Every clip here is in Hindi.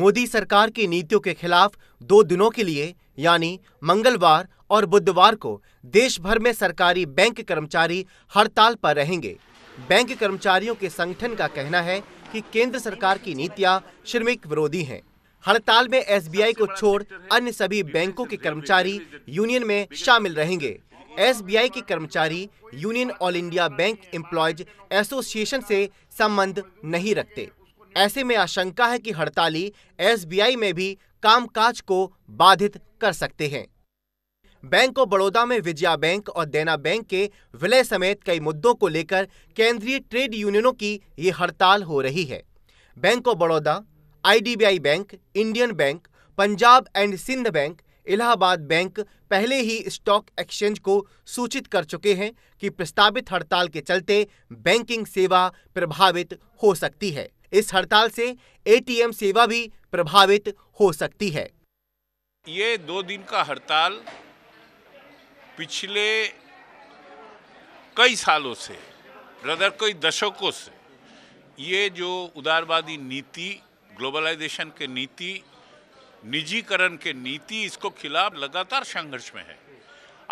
मोदी सरकार की नीतियों के खिलाफ दो दिनों के लिए यानी मंगलवार और बुधवार को देश भर में सरकारी बैंक कर्मचारी हड़ताल पर रहेंगे बैंक कर्मचारियों के संगठन का कहना है कि केंद्र सरकार की नीतियां श्रमिक विरोधी हैं हड़ताल में एसबीआई को छोड़ अन्य सभी बैंकों के कर्मचारी यूनियन में शामिल रहेंगे एसबीआई के कर्मचारी union all India bank employees association से संबंध नहीं रखते ऐसे में आशंका है कि हड़ताली एसबीआई में भी कामकाज को बाधित कर सकते हैं बैंक ऑफ बड़ौदा में विजया बैंक और देना बैंक के विलय समेत कई मुद्दों को लेकर केंद्रीय ट्रेड यूनियनों की ये हड़ताल हो रही है bank of Baroda IDBI bank Indian bank Punjab and Sind bank Allahabad bank पहले ही स्टॉक एक्सचेंज को सूचित कर चुके हैं कि प्रस्तावित हड़ताल के चलते बैंकिंग सेवा प्रभावित हो सकती है इस हड़ताल से एटीएम सेवा भी प्रभावित हो सकती है ये दो दिन का हड़ताल पिछले कई सालों से रदर कई दशकों से ये जो उदारवादी नीति ग्लोबलाइजेशन के नीति निजीकरण के नीति इसको खिलाफ लगातार संघर्ष में है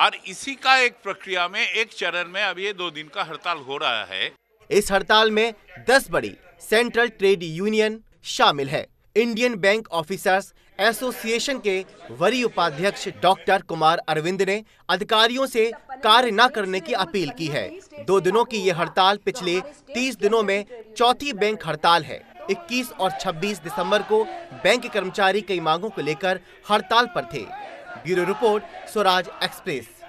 और इसी का एक प्रक्रिया में एक चरण में अब ये दो दिन का हड़ताल हो रहा है इस हड़ताल में दस बड़ी सेंट्रल ट्रेड यूनियन शामिल है इंडियन बैंक ऑफिसर्स एसोसिएशन के वरीय उपाध्यक्ष डॉक्टर कुमार अरविंद ने अधिकारियों से कार्य न करने की अपील की है दो दिनों की ये हड़ताल पिछले 30 दिनों में चौथी बैंक हड़ताल है 21 और 26 दिसंबर को बैंक कर्मचारी कई मांगों को लेकर हड़ताल पर थे ब्यूरो रिपोर्ट स्वराज एक्सप्रेस